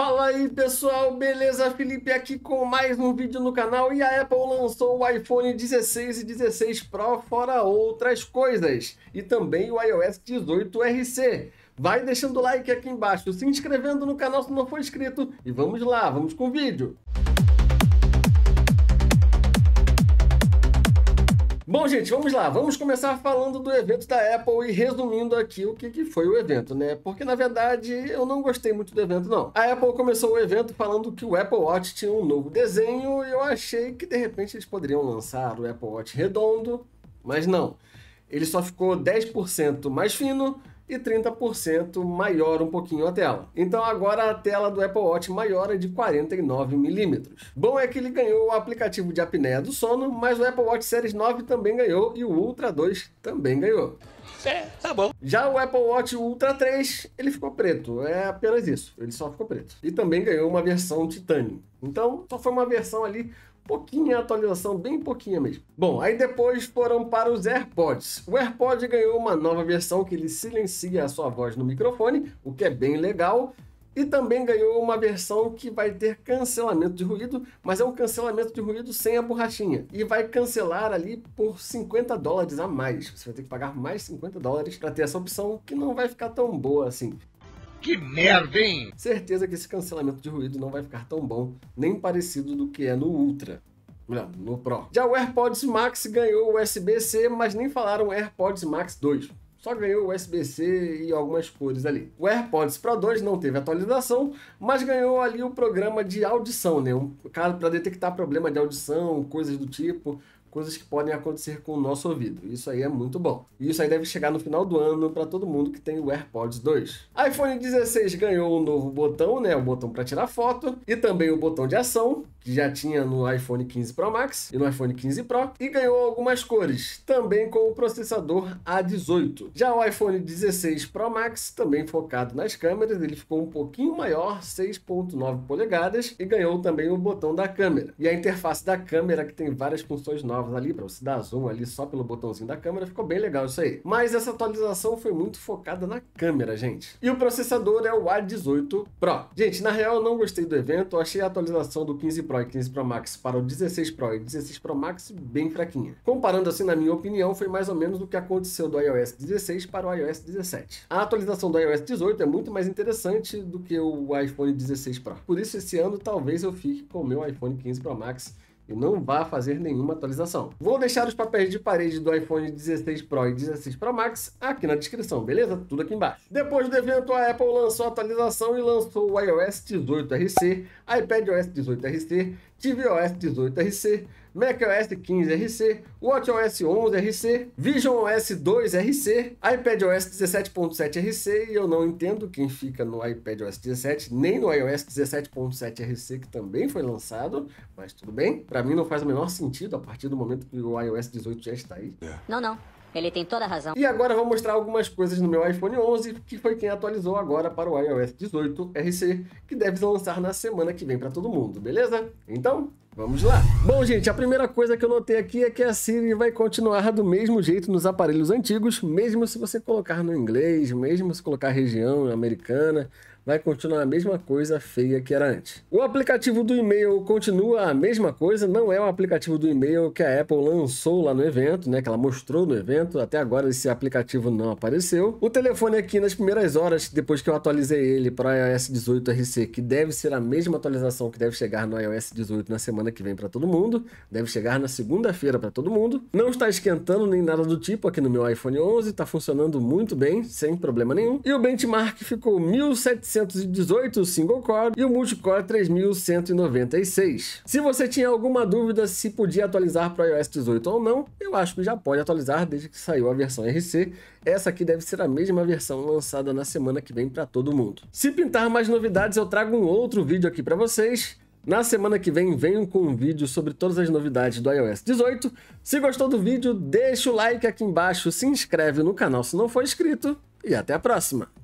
Fala aí pessoal, beleza? Felipe aqui com mais um vídeo no canal e a Apple lançou o iPhone 16 e 16 Pro fora outras coisas e também o iOS 18 RC. Vai deixando o like aqui embaixo, se inscrevendo no canal se não for inscrito e vamos lá, vamos com o vídeo. Bom, gente, vamos lá. Vamos começar falando do evento da Apple e resumindo aqui o que, que foi o evento, né? Porque, na verdade, eu não gostei muito do evento, não. A Apple começou o evento falando que o Apple Watch tinha um novo desenho e eu achei que, de repente, eles poderiam lançar o Apple Watch redondo, mas não. Ele só ficou 10% mais fino, e 30% maior um pouquinho a tela. Então agora a tela do Apple Watch maior é de 49 milímetros. Bom é que ele ganhou o aplicativo de apneia do sono, mas o Apple Watch Series 9 também ganhou e o Ultra 2 também ganhou. É, tá bom. Já o Apple Watch Ultra 3, ele ficou preto. É apenas isso. Ele só ficou preto. E também ganhou uma versão titânio. Então, só foi uma versão ali pouquinha atualização, bem pouquinha mesmo. Bom, aí depois foram para os AirPods. O AirPod ganhou uma nova versão que ele silencia a sua voz no microfone, o que é bem legal. E também ganhou uma versão que vai ter cancelamento de ruído, mas é um cancelamento de ruído sem a borrachinha. E vai cancelar ali por 50 dólares a mais. Você vai ter que pagar mais 50 dólares para ter essa opção, que não vai ficar tão boa assim. Que merda, hein? Certeza que esse cancelamento de ruído não vai ficar tão bom, nem parecido do que é no Ultra. Não, no Pro. Já o AirPods Max ganhou USB-C, mas nem falaram AirPods Max 2. Só ganhou USB-C e algumas cores ali. O AirPods Pro 2 não teve atualização, mas ganhou ali o programa de audição, né? Um cara para detectar problema de audição, coisas do tipo coisas que podem acontecer com o nosso ouvido. Isso aí é muito bom. E isso aí deve chegar no final do ano para todo mundo que tem o AirPods 2. iPhone 16 ganhou um novo botão, né, o botão para tirar foto e também o botão de ação que já tinha no iPhone 15 Pro Max e no iPhone 15 Pro, e ganhou algumas cores, também com o processador A18. Já o iPhone 16 Pro Max, também focado nas câmeras, ele ficou um pouquinho maior, 6.9 polegadas, e ganhou também o botão da câmera. E a interface da câmera, que tem várias funções novas ali, para você dar zoom ali só pelo botãozinho da câmera, ficou bem legal isso aí. Mas essa atualização foi muito focada na câmera, gente. E o processador é o A18 Pro. Gente, na real eu não gostei do evento, achei a atualização do 15 Pro Pro e 15 Pro Max para o 16 Pro e 16 Pro Max bem fraquinha. Comparando assim, na minha opinião, foi mais ou menos o que aconteceu do iOS 16 para o iOS 17. A atualização do iOS 18 é muito mais interessante do que o iPhone 16 Pro. Por isso, esse ano, talvez eu fique com o meu iPhone 15 Pro Max e não vá fazer nenhuma atualização. Vou deixar os papéis de parede do iPhone 16 Pro e 16 Pro Max aqui na descrição, beleza? Tudo aqui embaixo. Depois do evento, a Apple lançou a atualização e lançou o iOS 18 RC, iPadOS 18 RC, tvOS 18RC, macOS 15RC, watchOS 11RC, visionOS 2RC, iPadOS 17.7RC e eu não entendo quem fica no iPadOS 17 nem no iOS 17.7RC que também foi lançado, mas tudo bem. Para mim não faz o menor sentido a partir do momento que o iOS 18 já está aí. Não, não. Ele tem toda a razão. E agora vou mostrar algumas coisas no meu iPhone 11, que foi quem atualizou agora para o iOS 18 RC, que deve lançar na semana que vem para todo mundo, beleza? Então, Vamos lá. Bom, gente, a primeira coisa que eu notei aqui é que a Siri vai continuar do mesmo jeito nos aparelhos antigos, mesmo se você colocar no inglês, mesmo se colocar região americana, vai continuar a mesma coisa feia que era antes. O aplicativo do e-mail continua a mesma coisa, não é o aplicativo do e-mail que a Apple lançou lá no evento, né, que ela mostrou no evento, até agora esse aplicativo não apareceu. O telefone aqui nas primeiras horas, depois que eu atualizei ele para iOS 18 RC, que deve ser a mesma atualização que deve chegar no iOS 18 na semana semana que vem para todo mundo, deve chegar na segunda-feira para todo mundo. Não está esquentando nem nada do tipo aqui no meu iPhone 11, está funcionando muito bem, sem problema nenhum. E o benchmark ficou 1718 single core e o multicore 3196. Se você tinha alguma dúvida se podia atualizar para iOS 18 ou não, eu acho que já pode atualizar desde que saiu a versão RC. Essa aqui deve ser a mesma versão lançada na semana que vem para todo mundo. Se pintar mais novidades, eu trago um outro vídeo aqui para vocês. Na semana que vem, venho com um vídeo sobre todas as novidades do iOS 18. Se gostou do vídeo, deixa o like aqui embaixo, se inscreve no canal se não for inscrito e até a próxima!